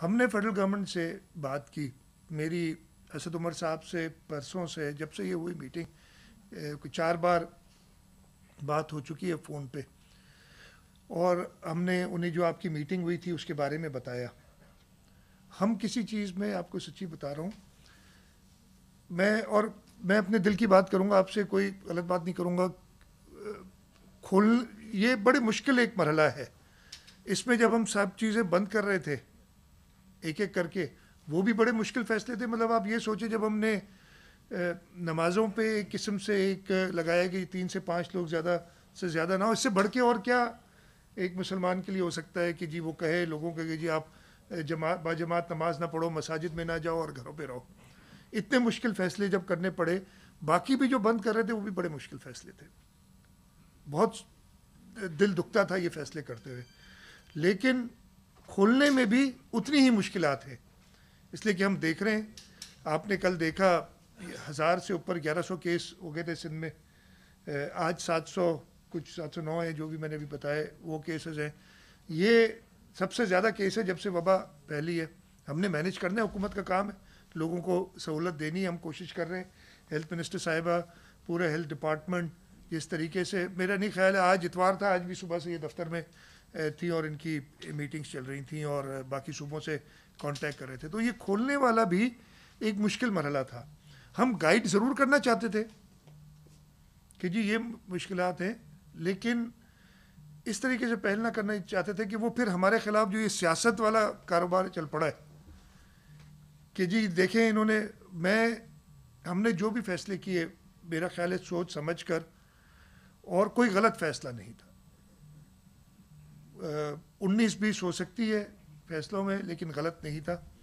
हमने federal government से बात की मेरी असद उमर साहब से परसों से जब से ये हुई मीटिंग चार बार बात हो चुकी है फ़ोन पे और हमने उन्हें जो आपकी मीटिंग हुई थी उसके बारे में बताया हम किसी चीज़ में आपको सच्ची बता रहा हूँ मैं और मैं अपने दिल की बात करूँगा आपसे कोई गलत बात नहीं करूँगा खोल ये बड़े मुश्किल एक मरहला है इसमें जब हम सब चीज़ें बंद कर रहे थे एक एक करके वो भी बड़े मुश्किल फैसले थे मतलब आप ये सोचे जब हमने नमाज़ों पे एक किस्म से एक लगाया कि तीन से पाँच लोग ज़्यादा से ज़्यादा ना हो इससे बढ़ के और क्या एक मुसलमान के लिए हो सकता है कि जी वो कहे लोगों के जी आप जमा बाजमात नमाज ना पढ़ो मसाजिद में ना जाओ और घरों पर रहो इतने मुश्किल फैसले जब करने पड़े बाकी भी जो बंद कर रहे थे वो भी बड़े मुश्किल फैसले थे बहुत दिल दुखता था ये फैसले करते हुए लेकिन खोलने में भी उतनी ही मुश्किल है इसलिए कि हम देख रहे हैं आपने कल देखा हज़ार से ऊपर 1100 केस हो गए थे सिंध में आज 700 कुछ 709 हैं जो भी मैंने अभी बताए वो केसेस हैं ये सबसे ज़्यादा केस है जब से वबा फैली है हमने मैनेज करना है हुकूमत का काम है लोगों को सहूलत देनी है हम कोशिश कर रहे हैं हेल्थ मिनिस्टर साहिबा पूरा हेल्थ डिपार्टमेंट जिस तरीके से मेरा नहीं ख्याल है आज इतवार था आज भी सुबह से ये दफ्तर में थी और इनकी मीटिंग्स चल रही थी और बाकी सूबों से कांटेक्ट कर रहे थे तो ये खोलने वाला भी एक मुश्किल मरहला था हम गाइड ज़रूर करना चाहते थे कि जी ये मुश्किल हैं लेकिन इस तरीके से पहल ना करना चाहते थे कि वो फिर हमारे ख़िलाफ़ जो ये सियासत वाला कारोबार चल पड़ा है कि जी देखें इन्होंने मैं हमने जो भी फैसले किए मेरा ख्याल है सोच समझ कर और कोई गलत फैसला नहीं था उन्नीस बीस हो सकती है फैसलों में लेकिन गलत नहीं था